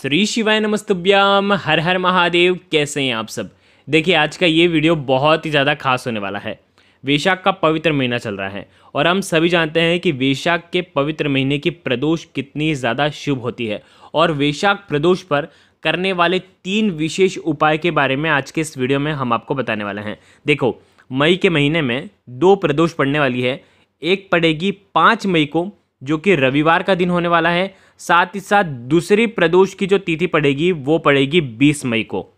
श्री शिवाय नमस्तुभ्याम हर हर महादेव कैसे हैं आप सब देखिए आज का ये वीडियो बहुत ही ज़्यादा खास होने वाला है वैशाख का पवित्र महीना चल रहा है और हम सभी जानते हैं कि वैशाख के पवित्र महीने की प्रदोष कितनी ज़्यादा शुभ होती है और वैशाख प्रदोष पर करने वाले तीन विशेष उपाय के बारे में आज के इस वीडियो में हम आपको बताने वाले हैं देखो मई के महीने में दो प्रदोष पड़ने वाली है एक पड़ेगी पाँच मई को जो कि रविवार का दिन होने वाला है साथ ही साथ दूसरी प्रदोष की जो तिथि पड़ेगी वो पड़ेगी बीस मई को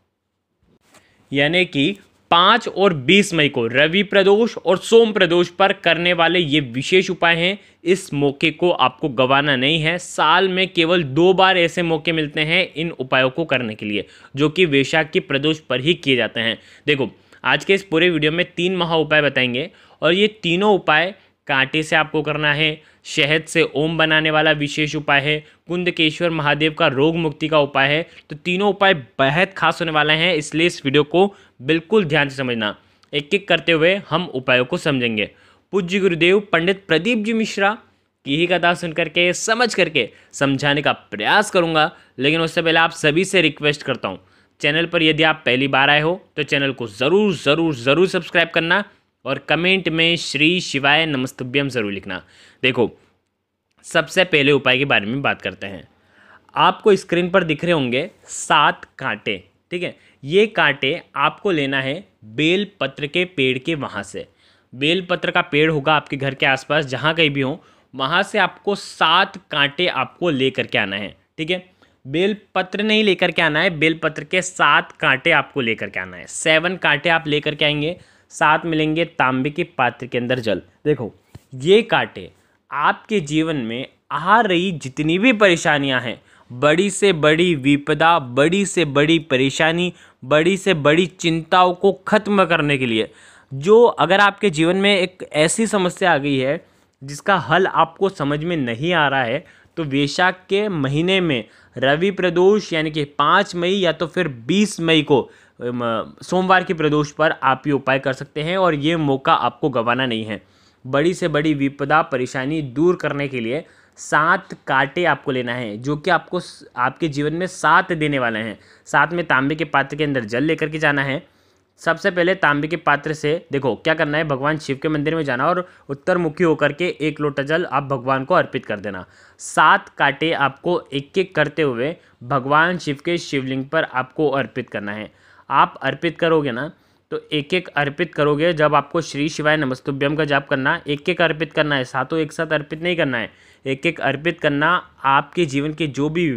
यानी कि पांच और बीस मई को रवि प्रदोष और सोम प्रदोष पर करने वाले ये विशेष उपाय हैं इस मौके को आपको गंवाना नहीं है साल में केवल दो बार ऐसे मौके मिलते हैं इन उपायों को करने के लिए जो कि वैशाख की प्रदोष पर ही किए जाते हैं देखो आज के इस पूरे वीडियो में तीन महा उपाय बताएंगे और ये तीनों उपाय कांटे से आपको करना है शहद से ओम बनाने वाला विशेष उपाय है कुंदकेश्वर महादेव का रोग मुक्ति का उपाय है तो तीनों उपाय बेहद खास होने वाले हैं इसलिए इस वीडियो को बिल्कुल ध्यान से समझना एक एक करते हुए हम उपायों को समझेंगे पूज्य गुरुदेव पंडित प्रदीप जी मिश्रा की ही कथा सुन करके समझ करके समझाने का प्रयास करूँगा लेकिन उससे पहले आप सभी से रिक्वेस्ट करता हूँ चैनल पर यदि आप पहली बार आए हो तो चैनल को ज़रूर ज़रूर ज़रूर सब्सक्राइब करना और कमेंट में श्री शिवाय नमस्तभ्यम ज़रूर लिखना देखो सबसे पहले उपाय के बारे में बात करते हैं आपको स्क्रीन पर दिख रहे होंगे सात कांटे ठीक है ये कांटे आपको लेना है बेल पत्र के पेड़ के वहाँ से बेल पत्र का पेड़ होगा आपके घर के आसपास जहाँ कहीं भी हो वहाँ से आपको सात कांटे आपको ले करके आना है ठीक है बेल पत्र नहीं लेकर के आना है बेल पत्र के सात कांटे आपको लेकर के आना है सेवन कांटे आप लेकर के आएंगे साथ मिलेंगे तांबे के पात्र के अंदर जल देखो ये कांटे आपके जीवन में आ रही जितनी भी परेशानियां हैं बड़ी से बड़ी विपदा बड़ी से बड़ी परेशानी बड़ी से बड़ी चिंताओं को ख़त्म करने के लिए जो अगर आपके जीवन में एक ऐसी समस्या आ गई है जिसका हल आपको समझ में नहीं आ रहा है तो वैशाख के महीने में रवि प्रदोष यानी कि पाँच मई या तो फिर बीस मई को सोमवार के प्रदोष पर आप ये उपाय कर सकते हैं और ये मौका आपको गंवाना नहीं है बड़ी से बड़ी विपदा परेशानी दूर करने के लिए सात कांटे आपको लेना है जो कि आपको आपके जीवन में सात देने वाले हैं साथ में तांबे के पात्र के अंदर जल लेकर के जाना है सबसे पहले तांबे के पात्र से देखो क्या करना है भगवान शिव के मंदिर में जाना और उत्तर मुखी होकर के एक लोटा जल आप भगवान को अर्पित कर देना सात कांटे आपको एक एक करते हुए भगवान शिव के शिवलिंग पर आपको अर्पित करना है आप अर्पित करोगे ना तो एक एक अर्पित करोगे जब आपको श्री शिवाय नमस्तुभ्यम का जाप करना एक एक अर्पित करना है सातों एक साथ अर्पित नहीं करना है एक एक अर्पित करना आपके जीवन की जो भी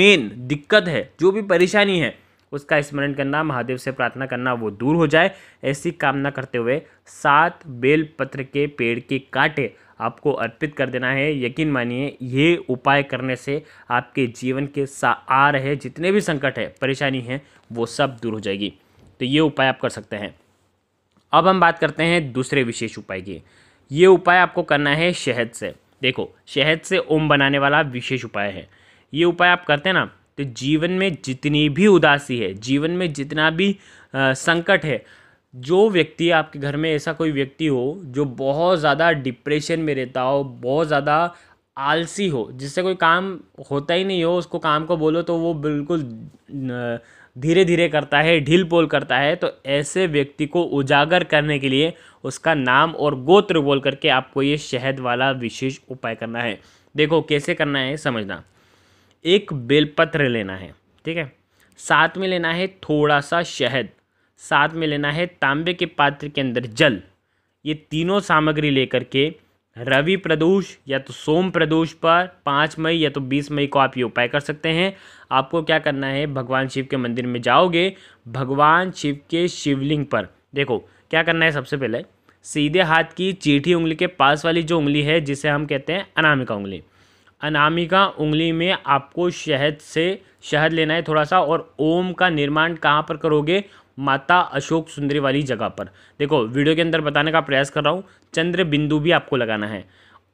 मेन दिक्कत है जो भी परेशानी है उसका स्मरण करना महादेव से प्रार्थना करना वो दूर हो जाए ऐसी कामना करते हुए सात बेल पत्र के पेड़ के कांटे आपको अर्पित कर देना है यकीन मानिए ये उपाय करने से आपके जीवन के सा आ रहे जितने भी संकट है परेशानी है वो सब दूर हो जाएगी तो ये उपाय आप कर सकते हैं अब हम बात करते हैं दूसरे विशेष उपाय की ये उपाय आपको करना है शहद से देखो शहद से ओम बनाने वाला विशेष उपाय है ये उपाय आप करते हैं ना तो जीवन में जितनी भी उदासी है जीवन में जितना भी आ, संकट है जो व्यक्ति आपके घर में ऐसा कोई व्यक्ति हो जो बहुत ज़्यादा डिप्रेशन में रहता हो बहुत ज़्यादा आलसी हो जिससे कोई काम होता ही नहीं हो उसको काम को बोलो तो वो बिल्कुल धीरे धीरे करता है ढील पोल करता है तो ऐसे व्यक्ति को उजागर करने के लिए उसका नाम और गोत्र बोल करके आपको ये शहद वाला विशेष उपाय करना है देखो कैसे करना है समझना एक बेलपत्र लेना है ठीक है साथ में लेना है थोड़ा सा शहद साथ में लेना है तांबे के पात्र के अंदर जल ये तीनों सामग्री लेकर के रवि प्रदोष या तो सोम प्रदोष पर पाँच मई या तो बीस मई को आप ये उपाय कर सकते हैं आपको क्या करना है भगवान शिव के मंदिर में जाओगे भगवान शिव के शिवलिंग पर देखो क्या करना है सबसे पहले सीधे हाथ की चीठी उंगली के पास वाली जो उंगली है जिसे हम कहते हैं अनामिका उंगली अनामिका उंगली में आपको शहद से शहद लेना है थोड़ा सा और ओम का निर्माण कहाँ पर करोगे माता अशोक सुंदरी वाली जगह पर देखो वीडियो के अंदर बताने का प्रयास कर रहा हूँ चंद्र बिंदु भी आपको लगाना है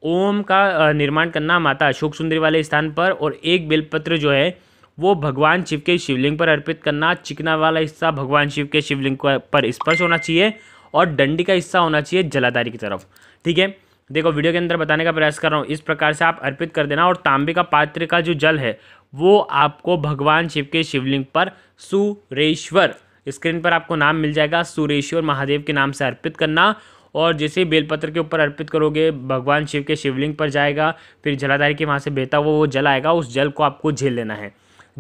ओम का निर्माण करना माता अशोक सुंदरी वाले स्थान पर और एक बेलपत्र जो है वो भगवान शिव के शिवलिंग पर अर्पित करना चिकना वाला हिस्सा भगवान शिव के शिवलिंग पर स्पर्श होना चाहिए और डंडी का हिस्सा होना चाहिए जलाधारी की तरफ ठीक है देखो वीडियो के अंदर बताने का प्रयास कर रहा हूँ इस प्रकार से आप अर्पित कर देना और तांबे का पात्र का जो जल है वो आपको भगवान शिव के शिवलिंग पर सुरेश्वर स्क्रीन पर आपको नाम मिल जाएगा सुरेश्वर महादेव के नाम से अर्पित करना और जैसे ही बेलपत्र के ऊपर अर्पित करोगे भगवान शिव के शिवलिंग पर जाएगा फिर जलाधारी के वहाँ से बेहता हुआ वो जल आएगा उस जल को आपको झेल लेना है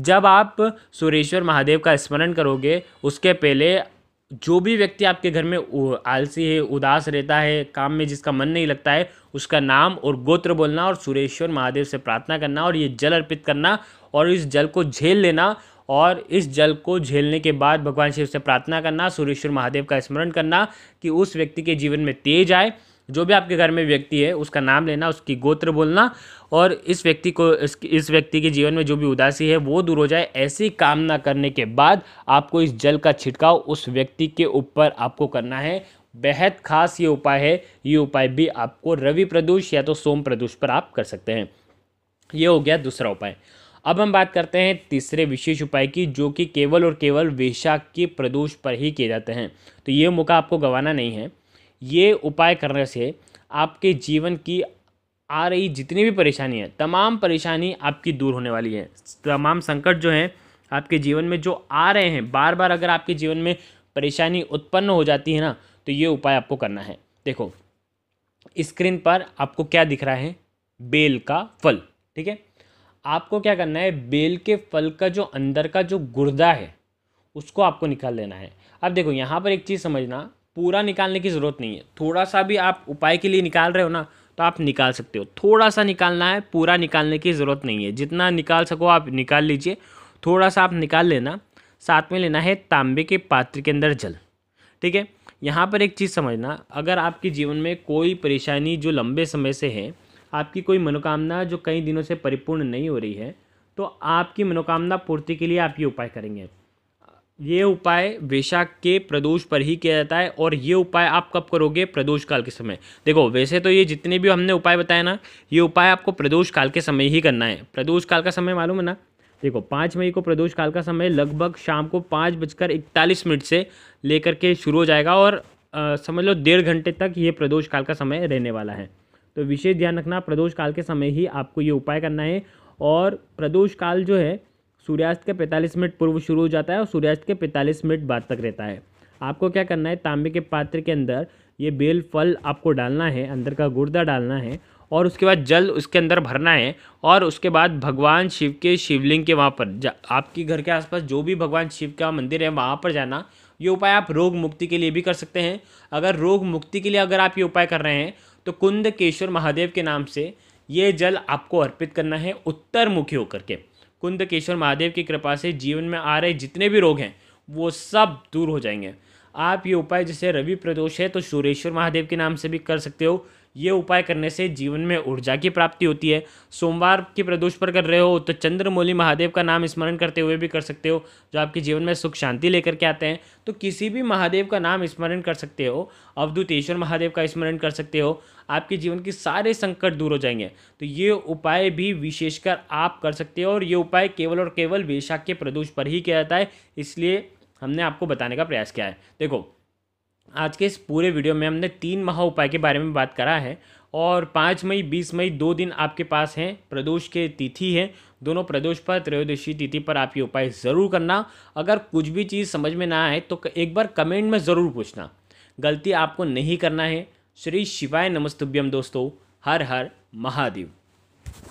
जब आप सुरेश्वर महादेव का स्मरण करोगे उसके पहले जो भी व्यक्ति आपके घर में आलसी है उदास रहता है काम में जिसका मन नहीं लगता है उसका नाम और गोत्र बोलना और सुरेश्वर महादेव से प्रार्थना करना और ये जल अर्पित करना और इस जल को झेल लेना और इस जल को झेलने के बाद भगवान शिव से प्रार्थना करना सुरेश्वर महादेव का स्मरण करना कि उस व्यक्ति के जीवन में तेज आए जो भी आपके घर में व्यक्ति है उसका नाम लेना उसकी गोत्र बोलना और इस व्यक्ति को इस, व्यक्ति के जीवन में जो भी उदासी है वो दूर हो जाए ऐसी कामना करने के बाद आपको इस जल का छिड़काव उस व्यक्ति के ऊपर आपको करना है बेहद खास ये उपाय है ये उपाय भी आपको रवि प्रदूष या तो सोम प्रदूष पर आप कर सकते हैं ये हो गया दूसरा उपाय अब हम बात करते हैं तीसरे विशेष उपाय की जो कि केवल और केवल वेशा के प्रदोष पर ही किए जाते हैं तो ये मौका आपको गंवाना नहीं है ये उपाय करने से आपके जीवन की आ रही जितनी भी परेशानी है तमाम परेशानी आपकी दूर होने वाली है तमाम संकट जो हैं आपके जीवन में जो आ रहे हैं बार बार अगर आपके जीवन में परेशानी उत्पन्न हो जाती है ना तो ये उपाय आपको करना है देखो स्क्रीन पर आपको क्या दिख रहा है बेल का फल ठीक है आपको क्या करना है बेल के फल का जो अंदर का जो गुर्दा है उसको आपको निकाल लेना है अब देखो यहाँ पर एक चीज़ समझना पूरा निकालने की ज़रूरत नहीं है थोड़ा सा भी आप उपाय के लिए निकाल रहे हो ना तो आप निकाल सकते हो थोड़ा सा निकालना है पूरा निकालने की ज़रूरत नहीं है जितना निकाल सको आप निकाल लीजिए थोड़ा सा आप निकाल लेना साथ में लेना है तांबे के पात्र के अंदर जल ठीक है यहाँ पर एक चीज़ समझना अगर आपके जीवन में कोई परेशानी जो लंबे समय से है आपकी कोई मनोकामना जो कई दिनों से परिपूर्ण नहीं हो रही है तो आपकी मनोकामना पूर्ति के लिए आप ये उपाय करेंगे ये उपाय वैशाख के प्रदोष पर ही किया जाता है और ये उपाय आप कब करोगे प्रदोष काल के समय देखो वैसे तो ये जितने भी हमने उपाय बताए ना ये उपाय आपको प्रदोष काल के समय ही करना है प्रदोष काल का समय मालूम है ना देखो पाँच मई को प्रदोष काल का समय लगभग शाम को पाँच बजकर इकतालीस मिनट से लेकर के शुरू हो जाएगा और समझ लो डेढ़ घंटे तक ये प्रदोष काल का समय रहने वाला है तो विशेष ध्यान रखना प्रदोष काल के समय ही आपको ये उपाय करना है और प्रदोष काल जो है सूर्यास्त के 45 मिनट पूर्व शुरू हो जाता है और सूर्यास्त के 45 मिनट बाद तक रहता है आपको क्या करना है तांबे के पात्र के अंदर ये बेल फल आपको डालना है अंदर का गुर्दा डालना है और उसके बाद जल उसके अंदर भरना है और उसके बाद भगवान शिव के शिवलिंग के वहाँ पर आपके घर के आसपास जो भी भगवान शिव का मंदिर है वहाँ पर जाना ये उपाय आप रोग मुक्ति के लिए भी कर सकते हैं अगर रोग मुक्ति के लिए अगर आप ये उपाय कर रहे हैं तो कुंद केश्वर महादेव के नाम से ये जल आपको अर्पित करना है उत्तर मुखी होकर के कुंद केशव महादेव की कृपा से जीवन में आ रहे जितने भी रोग हैं वो सब दूर हो जाएंगे आप ये उपाय जैसे रवि प्रदोष है तो सुरेश्वर महादेव के नाम से भी कर सकते हो ये उपाय करने से जीवन में ऊर्जा की प्राप्ति होती है सोमवार के प्रदोष पर कर रहे हो तो चंद्रमौली महादेव का नाम स्मरण करते हुए भी कर सकते हो जो आपके जीवन में सुख शांति लेकर के आते हैं तो किसी भी महादेव का नाम स्मरण कर सकते हो अवधुतेश्वर महादेव का स्मरण कर सकते हो आपके जीवन के सारे संकट दूर हो जाएंगे तो ये उपाय भी विशेषकर आप कर सकते हो और ये उपाय केवल और केवल वैशाख के प्रदोष पर ही किया जाता है इसलिए हमने आपको बताने का प्रयास किया है देखो आज के इस पूरे वीडियो में हमने तीन महा उपाय के बारे में बात करा है और पाँच मई बीस मई दो दिन आपके पास हैं प्रदोष के तिथि हैं दोनों प्रदोष पर त्रयोदशी तिथि पर आप ये उपाय ज़रूर करना अगर कुछ भी चीज़ समझ में ना आए तो एक बार कमेंट में ज़रूर पूछना गलती आपको नहीं करना है श्री शिवाय नमस्तुभ्यम दोस्तों हर हर महादेव